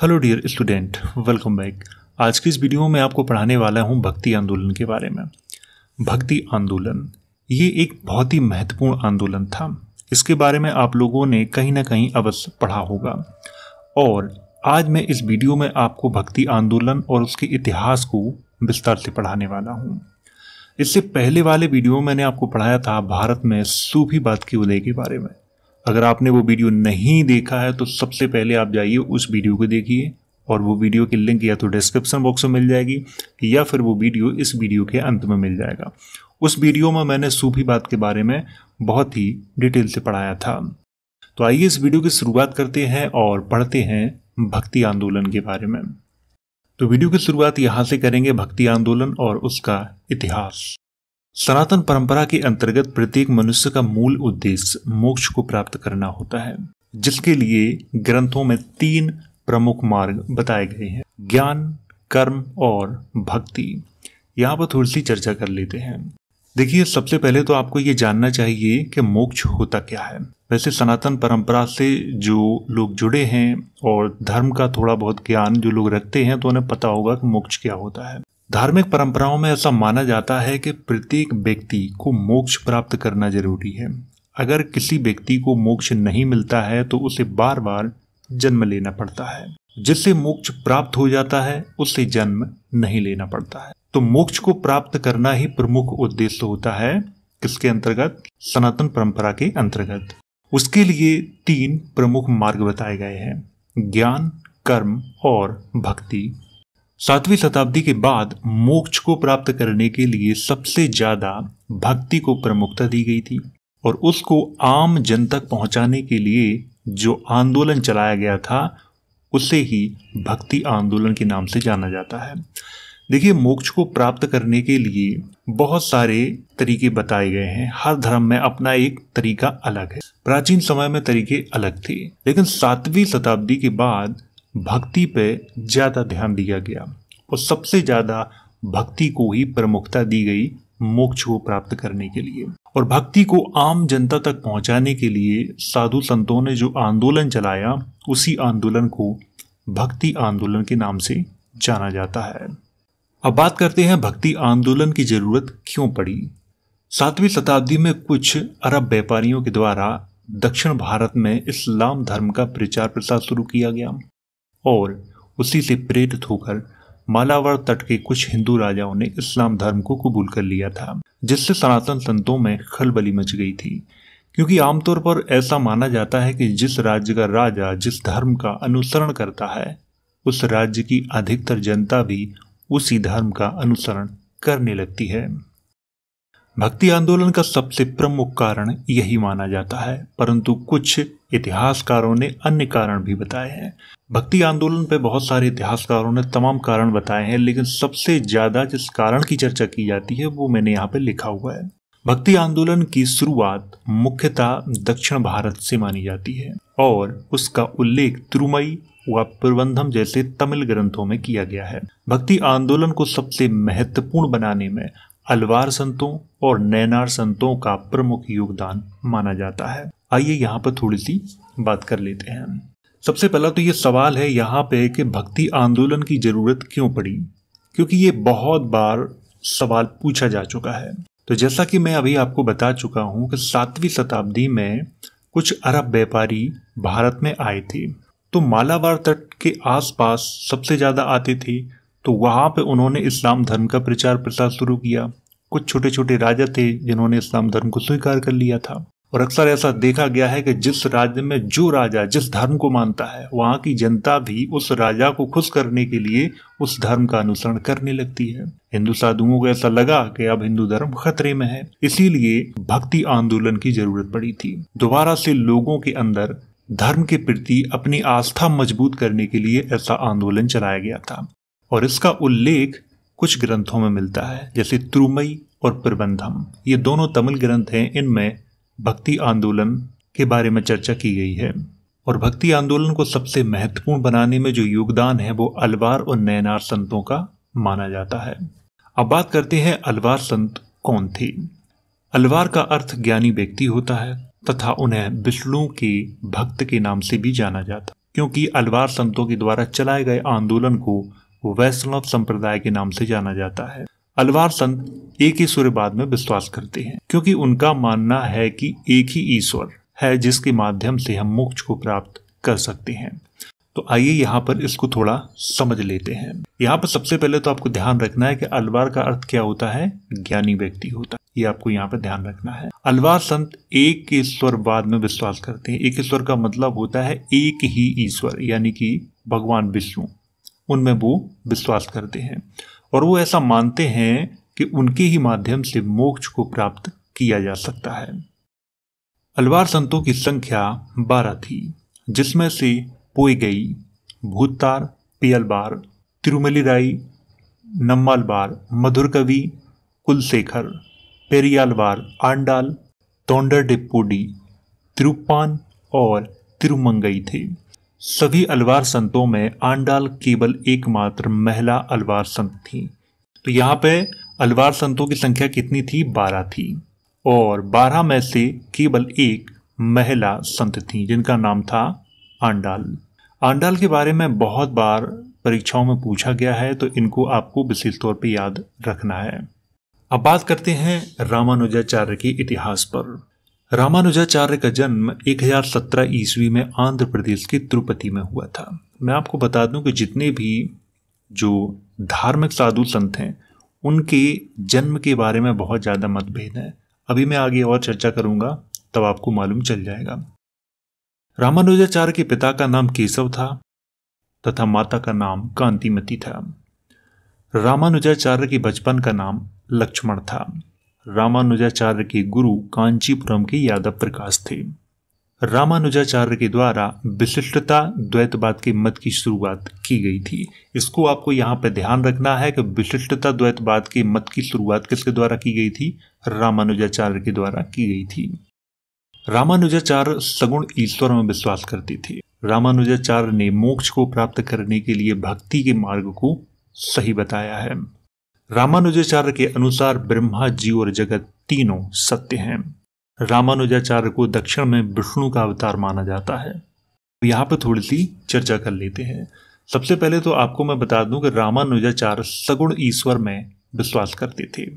hello dear student welcome back आज की इस वीडियो में आपको पढ़ाने वाला हूँ भक्ति आंदोलन के बारे में भक्ति आंदोलन ये एक बहुत ही महत्वपूर्ण आंदोलन था इसके बारे में आप लोगों ने कहीं ना कहीं अवश्य पढ़ा होगा और आज मैं इस वीडियो में आपको भक्ति आंदोलन और उसके इतिहास को विस्तार से पढ़ाने वाला हूँ इससे पहले वाले वीडियो में मैंने आपको पढ़ाया था भारत में सूफीवाद की उदय के बारे में अगर आपने वो वीडियो नहीं देखा है तो सबसे पहले आप जाइए उस वीडियो को देखिए और वो वीडियो की लिंक या तो डिस्क्रिप्शन बॉक्स में मिल जाएगी या फिर वो वीडियो इस वीडियो के अंत में मिल जाएगा उस वीडियो में मैंने सूफी बात के बारे में बहुत ही डिटेल से पढ़ाया था तो आइए इस वीडियो की शुरुआत करते हैं और पढ़ते हैं भक्ति आंदोलन के बारे में तो वीडियो की शुरुआत यहाँ से करेंगे भक्ति आंदोलन और उसका इतिहास सनातन परंपरा के अंतर्गत प्रत्येक मनुष्य का मूल उद्देश्य मोक्ष को प्राप्त करना होता है जिसके लिए ग्रंथों में तीन प्रमुख मार्ग बताए गए हैं ज्ञान कर्म और भक्ति यहाँ पर थोड़ी सी चर्चा कर लेते हैं देखिए सबसे पहले तो आपको ये जानना चाहिए कि मोक्ष होता क्या है वैसे सनातन परंपरा से जो लोग जुड़े हैं और धर्म का थोड़ा बहुत ज्ञान जो लोग रखते हैं तो उन्हें पता होगा कि मोक्ष क्या होता है धार्मिक परंपराओं में ऐसा माना जाता है कि प्रत्येक व्यक्ति को मोक्ष प्राप्त करना जरूरी है अगर किसी व्यक्ति को मोक्ष नहीं मिलता है तो उसे बार बार जन्म लेना पड़ता है जिससे मोक्ष प्राप्त हो जाता है उससे जन्म नहीं लेना पड़ता है तो मोक्ष को प्राप्त करना ही प्रमुख उद्देश्य होता है किसके अंतर्गत सनातन परंपरा के अंतर्गत उसके लिए तीन प्रमुख मार्ग बताए गए हैं ज्ञान कर्म और भक्ति सातवीं शताब्दी के बाद मोक्ष को प्राप्त करने के लिए सबसे ज्यादा भक्ति को प्रमुखता दी गई थी और उसको आम जन तक पहुंचाने के लिए जो आंदोलन चलाया गया था उसे ही भक्ति आंदोलन के नाम से जाना जाता है देखिए मोक्ष को प्राप्त करने के लिए बहुत सारे तरीके बताए गए हैं हर धर्म में अपना एक तरीका अलग है प्राचीन समय में तरीके अलग थे लेकिन सातवीं शताब्दी के बाद भक्ति पे ज़्यादा ध्यान दिया गया और सबसे ज़्यादा भक्ति को ही प्रमुखता दी गई मोक्ष को प्राप्त करने के लिए और भक्ति को आम जनता तक पहुंचाने के लिए साधु संतों ने जो आंदोलन चलाया उसी आंदोलन को भक्ति आंदोलन के नाम से जाना जाता है अब बात करते हैं भक्ति आंदोलन की जरूरत क्यों पड़ी सातवीं शताब्दी में कुछ अरब व्यापारियों के द्वारा दक्षिण भारत में इस्लाम धर्म का प्रचार प्रसार शुरू किया गया और उसी से प्रेरित होकर मालावर तट के कुछ हिंदू राजाओं ने इस्लाम धर्म को कबूल कर लिया था जिससे सनातन संतों में खलबली मच गई थी क्योंकि आमतौर पर ऐसा माना जाता है कि जिस राज्य का राजा जिस धर्म का अनुसरण करता है उस राज्य की अधिकतर जनता भी उसी धर्म का अनुसरण करने लगती है भक्ति आंदोलन का सबसे प्रमुख कारण यही माना जाता है परंतु कुछ इतिहासकारों ने अन्य कारण भी बताए हैं भक्ति आंदोलन पर बहुत सारे इतिहासकारों ने तमाम कारण बताए हैं लेकिन सबसे ज़्यादा जिस कारण की चर्चा की जाती है वो मैंने यहाँ पे लिखा हुआ है भक्ति आंदोलन की शुरुआत मुख्यतः दक्षिण भारत से मानी जाती है और उसका उल्लेख त्रुमई व प्रबंधम जैसे तमिल ग्रंथों में किया गया है भक्ति आंदोलन को सबसे महत्वपूर्ण बनाने में अलवार संतों और नैनार संतों का प्रमुख योगदान माना जाता है आइए यहाँ पर थोड़ी सी बात कर लेते हैं सबसे पहला तो ये सवाल है यहाँ पे कि भक्ति आंदोलन की ज़रूरत क्यों पड़ी क्योंकि ये बहुत बार सवाल पूछा जा चुका है तो जैसा कि मैं अभी आपको बता चुका हूँ कि सातवीं शताब्दी में कुछ अरब व्यापारी भारत में आए थे तो मालावार तट के आसपास सबसे ज़्यादा आते थे तो वहाँ पे उन्होंने इस्लाम धर्म का प्रचार प्रसार शुरू किया कुछ छोटे छोटे राजा थे जिन्होंने इस्लाम धर्म को स्वीकार कर लिया था और अक्सर ऐसा देखा गया है कि जिस राज्य में जो राजा जिस धर्म को मानता है वहाँ की जनता भी उस राजा को खुश करने के लिए उस धर्म का अनुसरण करने लगती है हिंदू साधुओं को ऐसा लगा कि अब हिंदू धर्म खतरे में है इसीलिए भक्ति आंदोलन की जरूरत पड़ी थी दोबारा से लोगों के अंदर धर्म के प्रति अपनी आस्था मजबूत करने के लिए ऐसा आंदोलन चलाया गया था और इसका उल्लेख कुछ ग्रंथों में मिलता है जैसे त्रुमई और प्रबंधम ये दोनों तमिल ग्रंथ हैं इनमें भक्ति आंदोलन के बारे में चर्चा की गई है और भक्ति आंदोलन को सबसे महत्वपूर्ण बनाने में जो योगदान है वो अलवार और नयनार संतों का माना जाता है अब बात करते हैं अलवार संत कौन थी अलवार का अर्थ ज्ञानी व्यक्ति होता है तथा उन्हें विष्णु के भक्त के नाम से भी जाना जाता क्योंकि अलवार संतों के द्वारा चलाए गए आंदोलन को वैष्णव संप्रदाय के नाम से जाना जाता है अलवार संत एक ही सूर्यवाद में विश्वास करते हैं क्योंकि उनका मानना है कि एक ही ईश्वर है जिसके माध्यम से हम मोक्ष को प्राप्त कर सकते हैं तो आइए यहाँ पर इसको थोड़ा समझ लेते हैं यहाँ पर सबसे पहले तो आपको ध्यान रखना है कि अलवार का अर्थ क्या होता है ज्ञानी व्यक्ति होता है ये आपको यहाँ पर ध्यान रखना है अलवार संत एक ईश्वरवाद में विश्वास करते हैं एक ईश्वर का मतलब होता है एक ही ईश्वर यानी कि भगवान विष्णु उनमें वो विश्वास करते हैं और वो ऐसा मानते हैं कि उनके ही माध्यम से मोक्ष को प्राप्त किया जा सकता है अलवार संतों की संख्या बारह थी जिसमें से पोईगई भूतार पियलबार तिरुमलीराई नम्मालबार मधुरकवि कुलशेखर पेरियालबार आंडाल तोंडर डिपोडी तिरुपान और तिरुमंगई थे सभी अलवार संतों में आंडाल केवल एकमात्र महिला अलवार संत थी तो यहाँ पे अलवार संतों की संख्या कितनी थी बारह थी और बारह में से केवल एक महिला संत थी जिनका नाम था आंडाल आंडाल के बारे में बहुत बार परीक्षाओं में पूछा गया है तो इनको आपको विशेष तौर पर याद रखना है अब बात करते हैं रामानुजाचार्य के इतिहास पर रामानुजाचार्य का जन्म 1017 ईस्वी में आंध्र प्रदेश के तिरुपति में हुआ था मैं आपको बता दूं कि जितने भी जो धार्मिक साधु संत हैं उनके जन्म के बारे में बहुत ज़्यादा मतभेद हैं अभी मैं आगे और चर्चा करूँगा तब आपको मालूम चल जाएगा रामानुजाचार्य के पिता का नाम केशव था तथा माता का नाम कांतिमती था रामानुजाचार्य के बचपन का नाम लक्ष्मण था रामानुजाचार्य के गुरु कांचीपुरम के यादव प्रकाश थे रामानुजाचार्य के द्वारा विशिष्टता द्वैतवाद के मत की शुरुआत की गई थी इसको आपको यहाँ पर ध्यान रखना है कि विशिष्टता द्वैतवाद के मत की शुरुआत किसके द्वारा की गई थी रामानुजाचार्य के द्वारा की गई थी रामानुजाचार्य सगुण ईश्वर में विश्वास करते थे रामानुजाचार्य ने मोक्ष को प्राप्त करने के लिए भक्ति के मार्ग को सही बताया है रामानुजाचार्य के अनुसार ब्रह्मा जी और जगत तीनों सत्य हैं रामानुजाचार्य को दक्षिण में विष्णु का अवतार माना जाता है यहाँ पर थोड़ी सी चर्चा कर लेते हैं सबसे पहले तो आपको मैं बता दूं कि रामानुजाचार्य सगुण ईश्वर में विश्वास करते थे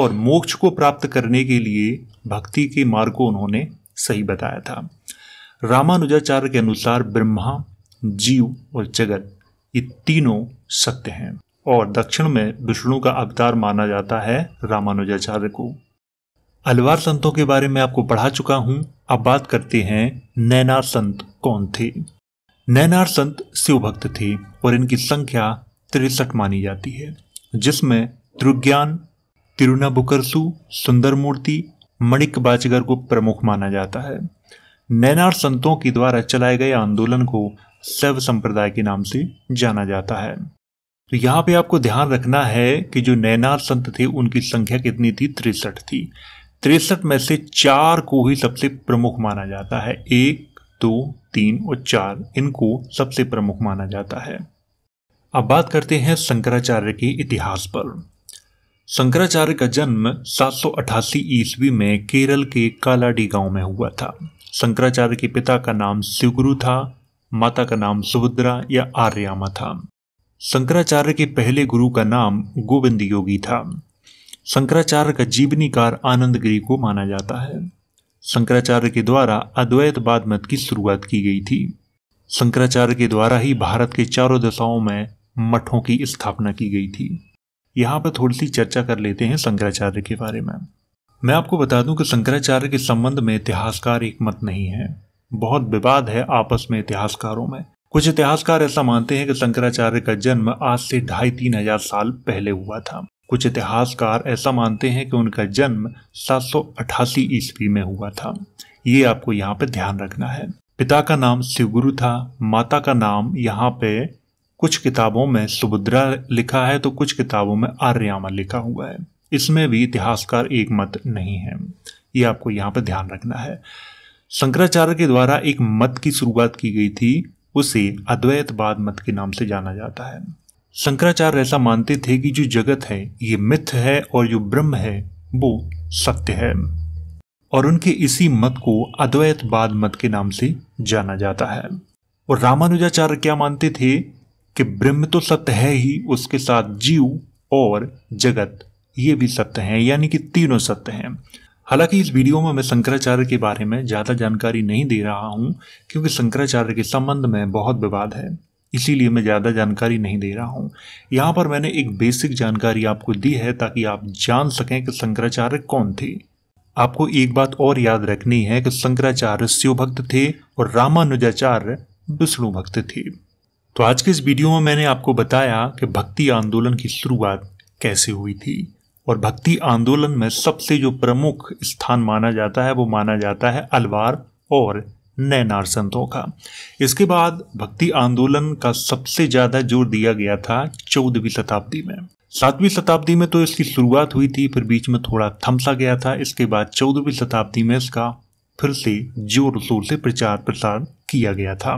और मोक्ष को प्राप्त करने के लिए भक्ति के मार्ग को उन्होंने सही बताया था रामानुजाचार्य के अनुसार ब्रह्मा जीव और जगत ये तीनों सत्य हैं और दक्षिण में विष्णु का अवतार माना जाता है रामानुजाचार्य को अलवार संतों के बारे में आपको पढ़ा चुका हूं अब बात करते हैं नैनार संत कौन थे नैनार संत शिव भक्त थे और इनकी संख्या तिरसठ मानी जाती है जिसमें त्रुज्ञान सुंदर मूर्ति मणिक बाजगर को प्रमुख माना जाता है नैनार संतों के द्वारा चलाए गए आंदोलन को शैव संप्रदाय के नाम से जाना जाता है तो यहाँ पे आपको ध्यान रखना है कि जो नैनार संत थे उनकी संख्या कितनी थी तिरसठ थी तिरसठ में से चार को ही सबसे प्रमुख माना जाता है एक दो तीन और चार इनको सबसे प्रमुख माना जाता है अब बात करते हैं शंकराचार्य के इतिहास पर शंकराचार्य का जन्म 788 ईस्वी में केरल के कालाडी गांव में हुआ था शंकराचार्य के पिता का नाम शिवगुरु था माता का नाम सुभद्रा या आर्यामा था शंकराचार्य के पहले गुरु का नाम गोविंद योगी था शंकराचार्य का जीवनीकार आनंदगिरी को माना जाता है शंकराचार्य के द्वारा अद्वैत बाद मत की शुरुआत की गई थी शंकराचार्य के द्वारा ही भारत के चारों दशाओं में मठों की स्थापना की गई थी यहाँ पर थोड़ी सी चर्चा कर लेते हैं शंकराचार्य के बारे में मैं आपको बता दूं कि शंकराचार्य के संबंध में इतिहासकार एक मत नहीं है बहुत विवाद है आपस में इतिहासकारों में कुछ इतिहासकार ऐसा मानते हैं कि शंकराचार्य का जन्म आज से ढाई तीन हजार साल पहले हुआ था कुछ इतिहासकार ऐसा मानते हैं कि उनका जन्म सात सौ अठासी ईस्वी में हुआ था ये आपको यहाँ पे ध्यान रखना है पिता का नाम शिवगुरु था माता का नाम यहाँ पे कुछ किताबों में सुभद्रा लिखा है तो कुछ किताबों में आर्यामा लिखा हुआ है इसमें भी इतिहासकार एक मत नहीं है ये आपको यहाँ पर ध्यान रखना है शंकराचार्य के द्वारा एक मत की शुरुआत की गई थी उसे अद्वैतवाद मत के नाम से जाना जाता है शंकराचार्य ऐसा मानते थे कि जो जगत है ये मिथ है और जो ब्रह्म है वो सत्य है और उनके इसी मत को अद्वैतवाद मत के नाम से जाना जाता है और रामानुजाचार्य क्या मानते थे कि ब्रह्म तो सत्य है ही उसके साथ जीव और जगत ये भी सत्य हैं यानी कि तीनों सत्य हैं हालांकि इस वीडियो में मैं शंकराचार्य के बारे में ज़्यादा जानकारी नहीं दे रहा हूँ क्योंकि शंकराचार्य के संबंध में बहुत विवाद है इसीलिए मैं ज़्यादा जानकारी नहीं दे रहा हूँ यहाँ पर मैंने एक बेसिक जानकारी आपको दी है ताकि आप जान सकें कि शंकराचार्य कौन थे आपको एक बात और याद रखनी है कि शंकराचार्य शिव भक्त थे और रामानुजाचार्य विष्णु भक्त थे तो आज के इस वीडियो में मैंने आपको बताया कि भक्ति आंदोलन की शुरुआत कैसे हुई थी और भक्ति आंदोलन में सबसे जो प्रमुख स्थान माना जाता है वो माना जाता है अलवार और नैनार संतों का इसके बाद भक्ति आंदोलन का सबसे ज़्यादा जोर दिया गया था चौदहवीं शताब्दी में सातवीं शताब्दी में तो इसकी शुरुआत हुई थी फिर बीच में थोड़ा थमसा गया था इसके बाद चौदहवीं शताब्दी में इसका फिर से जोर शोर से प्रचार प्रसार किया गया था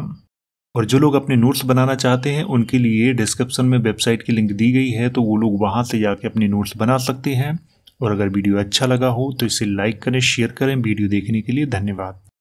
और जो लोग अपने नोट्स बनाना चाहते हैं उनके लिए डिस्क्रिप्शन में वेबसाइट की लिंक दी गई है तो वो लोग वहाँ से जाके अपने नोट्स बना सकते हैं और अगर वीडियो अच्छा लगा हो तो इसे लाइक करें शेयर करें वीडियो देखने के लिए धन्यवाद